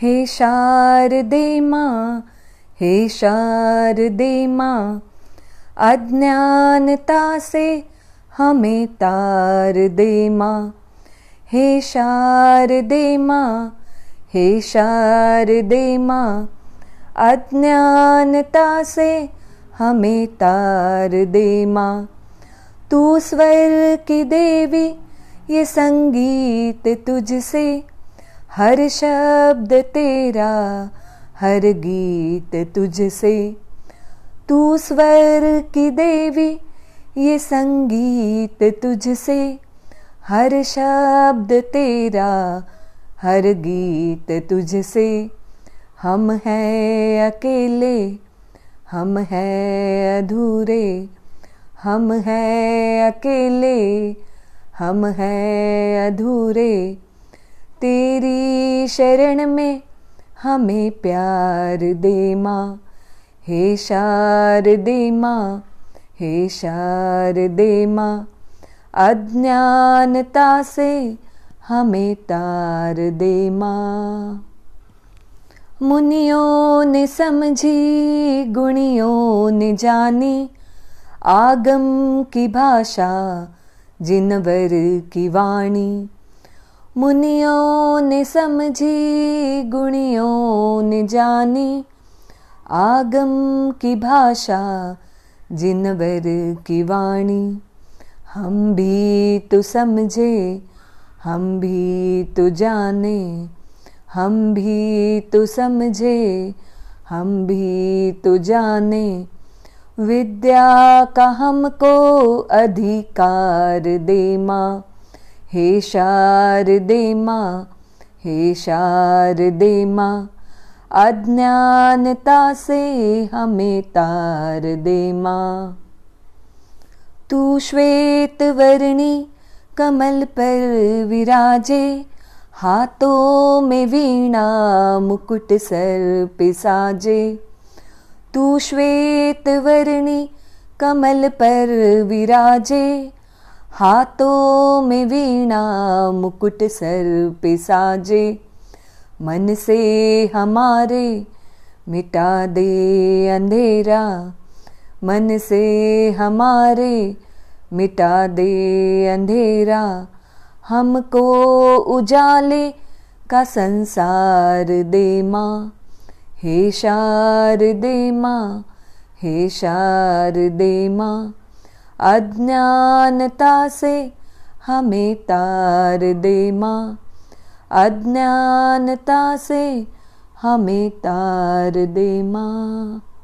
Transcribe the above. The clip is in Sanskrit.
हे शारदे मा हे शारदे मा अज्ञानता से हमें तार दे माँ हे शारदे मा हे शारदे मा अज्ञानता से हमें तार दे माँ तू स्वर की देवी ये संगीत तुझसे हर शब्द तेरा हर गीत तुझसे तू स्वर की देवी ये संगीत तुझसे हर शब्द तेरा हर गीत तुझसे हम हैं अकेले हम हैं अधूरे हम हैं अकेले हम हैं अधूरे तेरी शरण में हमें प्यार दे माँ हे शार दे माँ हे शार दे माँ अज्ञानता से हमें तार दे माँ मुनियों ने समझी गुणियों ने जानी आगम की भाषा जिनवर की वाणी मुनियों न समझी, गुणियों न जानी, आगम की भाषा जिनवर की वाणी हम भी तो समझे हम भी तो जाने हम भी तो समझे हम भी तो जाने विद्या का हमको अधिकार दे हे शारदे हे शारदे अज्ञानता से हमें तार मा हमेतार देमा वर्णी कमल पर विराजे हाथों में वीणा मुकुट सर्पि साजे वर्णी कमल पर विराजे हाथों में वीणा मुकुट सर पे साजे मन से हमारे मिटा दे अंधेरा मन से हमारे मिटा दे अंधेरा हमको उजाले का संसार दे माँ हे शार दे माँ हे शार दे माँ से हमें अज्ञानता तार दे माँ अज्ञानता से हमें तार दे माँ